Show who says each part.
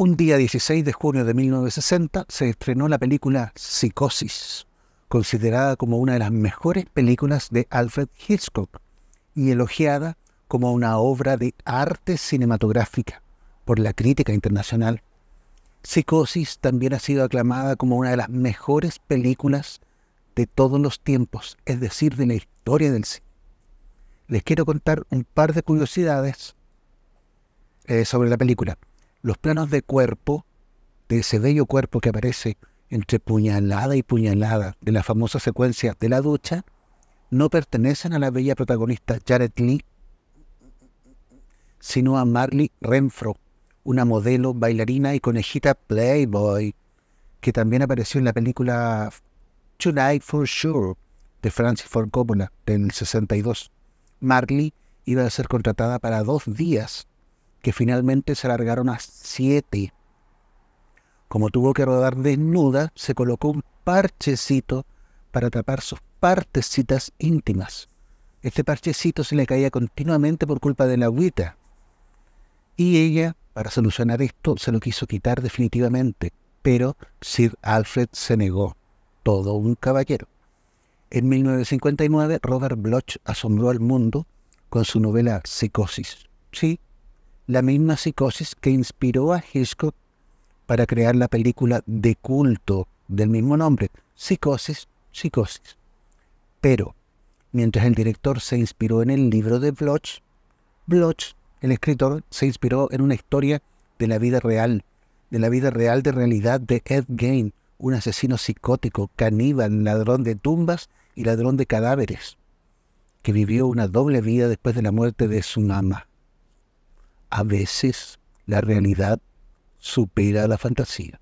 Speaker 1: Un día 16 de junio de 1960 se estrenó la película Psicosis, considerada como una de las mejores películas de Alfred Hitchcock y elogiada como una obra de arte cinematográfica por la crítica internacional. Psicosis también ha sido aclamada como una de las mejores películas de todos los tiempos, es decir, de la historia del cine. Les quiero contar un par de curiosidades eh, sobre la película los planos de cuerpo, de ese bello cuerpo que aparece entre puñalada y puñalada de la famosa secuencia de la ducha, no pertenecen a la bella protagonista Jared Lee, sino a Marley Renfro, una modelo, bailarina y conejita Playboy, que también apareció en la película Tonight for Sure de Francis Ford Coppola del 62. Marley iba a ser contratada para dos días que finalmente se alargaron a siete. Como tuvo que rodar desnuda, se colocó un parchecito para tapar sus partecitas íntimas. Este parchecito se le caía continuamente por culpa de la agüita. Y ella, para solucionar esto, se lo quiso quitar definitivamente, pero Sir Alfred se negó, todo un caballero. En 1959, Robert Bloch asombró al mundo con su novela Psicosis. Sí, la misma psicosis que inspiró a Hitchcock para crear la película de culto del mismo nombre, Psicosis, Psicosis. Pero, mientras el director se inspiró en el libro de Bloch, Bloch, el escritor, se inspiró en una historia de la vida real, de la vida real de realidad de Ed Gain, un asesino psicótico, caníbal, ladrón de tumbas y ladrón de cadáveres, que vivió una doble vida después de la muerte de su mamá a veces la realidad supera la fantasía.